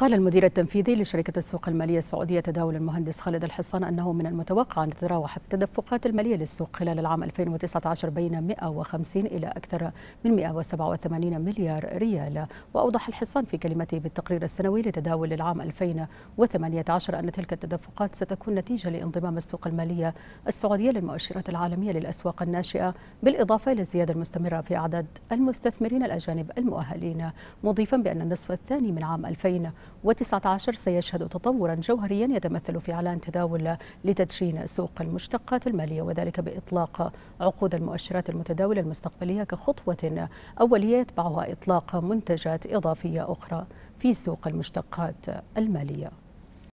قال المدير التنفيذي لشركة السوق المالية السعودية تداول المهندس خالد الحصان أنه من المتوقع أن تتراوح التدفقات المالية للسوق خلال العام 2019 بين 150 إلى أكثر من 187 مليار ريال وأوضح الحصان في كلمته بالتقرير السنوي لتداول العام 2018 أن تلك التدفقات ستكون نتيجة لانضمام السوق المالية السعودية للمؤشرات العالمية للأسواق الناشئة بالإضافة إلى الزيادة المستمرة في أعداد المستثمرين الأجانب المؤهلين مضيفا بأن النصف الثاني من عام 2019 2019 سيشهد تطورا جوهريا يتمثل في اعلان تداول لتدشين سوق المشتقات الماليه وذلك باطلاق عقود المؤشرات المتداوله المستقبليه كخطوه اوليه يتبعها اطلاق منتجات اضافيه اخرى في سوق المشتقات الماليه